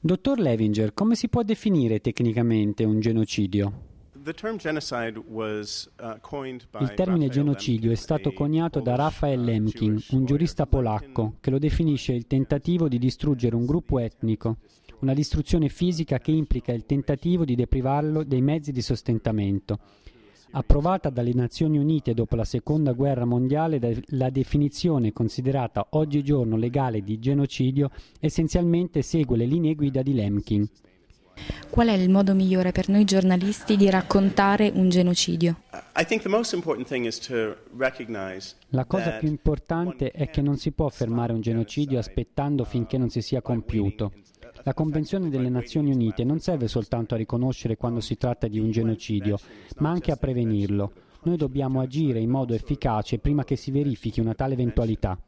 Dottor Levinger, come si può definire tecnicamente un genocidio? Uh, il termine genocidio è stato coniato da Raphael uh, Lemkin, un giurista polacco, che lo definisce il tentativo di distruggere un gruppo etnico, una distruzione fisica che implica il tentativo di deprivarlo dei mezzi di sostentamento approvata dalle Nazioni Unite dopo la Seconda Guerra Mondiale, la definizione considerata oggigiorno legale di genocidio essenzialmente segue le linee guida di Lemkin. Qual è il modo migliore per noi giornalisti di raccontare un genocidio? La cosa più importante è che non si può fermare un genocidio aspettando finché non si sia compiuto. La Convenzione delle Nazioni Unite non serve soltanto a riconoscere quando si tratta di un genocidio, ma anche a prevenirlo. Noi dobbiamo agire in modo efficace prima che si verifichi una tale eventualità.